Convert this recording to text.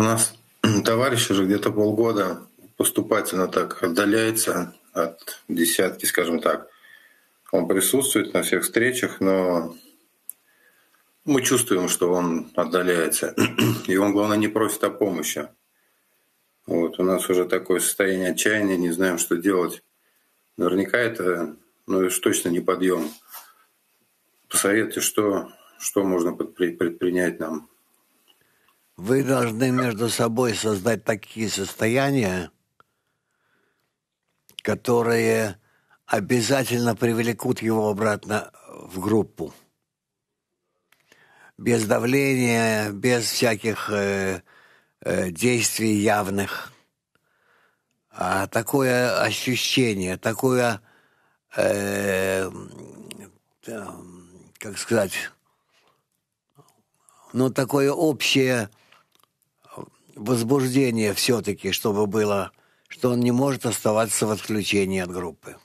у нас товарищ уже где-то полгода поступательно так отдаляется от десятки, скажем так. Он присутствует на всех встречах, но мы чувствуем, что он отдаляется. И он, главное, не просит о помощи. Вот, у нас уже такое состояние отчаяния, не знаем, что делать. Наверняка это, ну, уж точно не подъем. Посоветуйте, что, что можно предпринять нам вы должны между собой создать такие состояния, которые обязательно привлекут его обратно в группу. Без давления, без всяких э, э, действий явных. А такое ощущение, такое, э, э, как сказать, ну такое общее возбуждение все-таки, чтобы было, что он не может оставаться в отключении от группы.